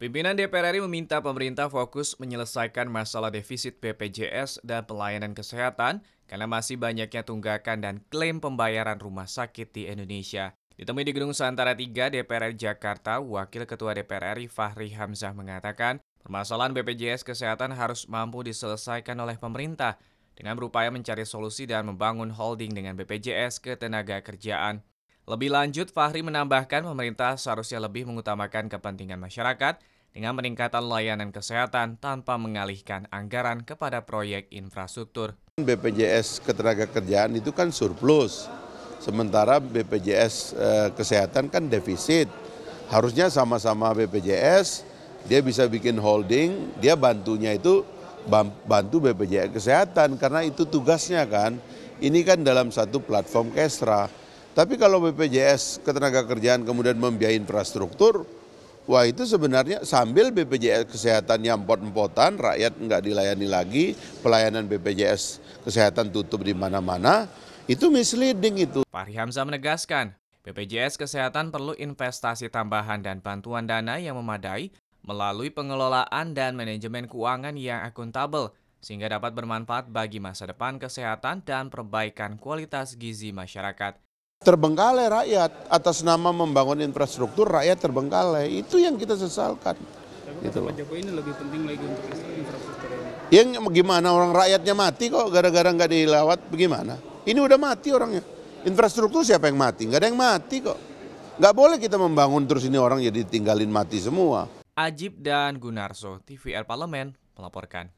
Pimpinan DPR RI meminta pemerintah fokus menyelesaikan masalah defisit BPJS dan pelayanan kesehatan karena masih banyaknya tunggakan dan klaim pembayaran rumah sakit di Indonesia. Ditemui di Gedung Santara 3 DPR RI Jakarta, Wakil Ketua DPR RI Fahri Hamzah mengatakan, permasalahan BPJS kesehatan harus mampu diselesaikan oleh pemerintah dengan berupaya mencari solusi dan membangun holding dengan BPJS Ketenaga Kerjaan. Lebih lanjut, Fahri menambahkan pemerintah seharusnya lebih mengutamakan kepentingan masyarakat dengan peningkatan layanan kesehatan tanpa mengalihkan anggaran kepada proyek infrastruktur. BPJS Ketenaga Kerjaan itu kan surplus, sementara BPJS eh, Kesehatan kan defisit. Harusnya sama-sama BPJS, dia bisa bikin holding, dia bantunya itu bantu BPJS Kesehatan karena itu tugasnya kan. Ini kan dalam satu platform Kesra. Tapi kalau BPJS Ketenagakerjaan kemudian membiayai infrastruktur, wah itu sebenarnya sambil BPJS Kesehatan nyampot-empotan, rakyat nggak dilayani lagi, pelayanan BPJS Kesehatan tutup di mana-mana, itu misleading itu. Fahri Hamzah menegaskan, BPJS Kesehatan perlu investasi tambahan dan bantuan dana yang memadai melalui pengelolaan dan manajemen keuangan yang akuntabel, sehingga dapat bermanfaat bagi masa depan kesehatan dan perbaikan kualitas gizi masyarakat. Terbengkalai rakyat atas nama membangun infrastruktur, rakyat terbengkalai. Itu yang kita sesalkan. Tapi gitu Pak Jokowi ini lebih penting lagi untuk infrastruktur ini. Yang gimana orang rakyatnya mati kok gara-gara nggak dilawat bagaimana? Ini udah mati orangnya. Infrastruktur siapa yang mati? Nggak ada yang mati kok. Nggak boleh kita membangun terus ini orang jadi tinggalin mati semua. Ajib dan Gunarso, TVR Parlemen melaporkan.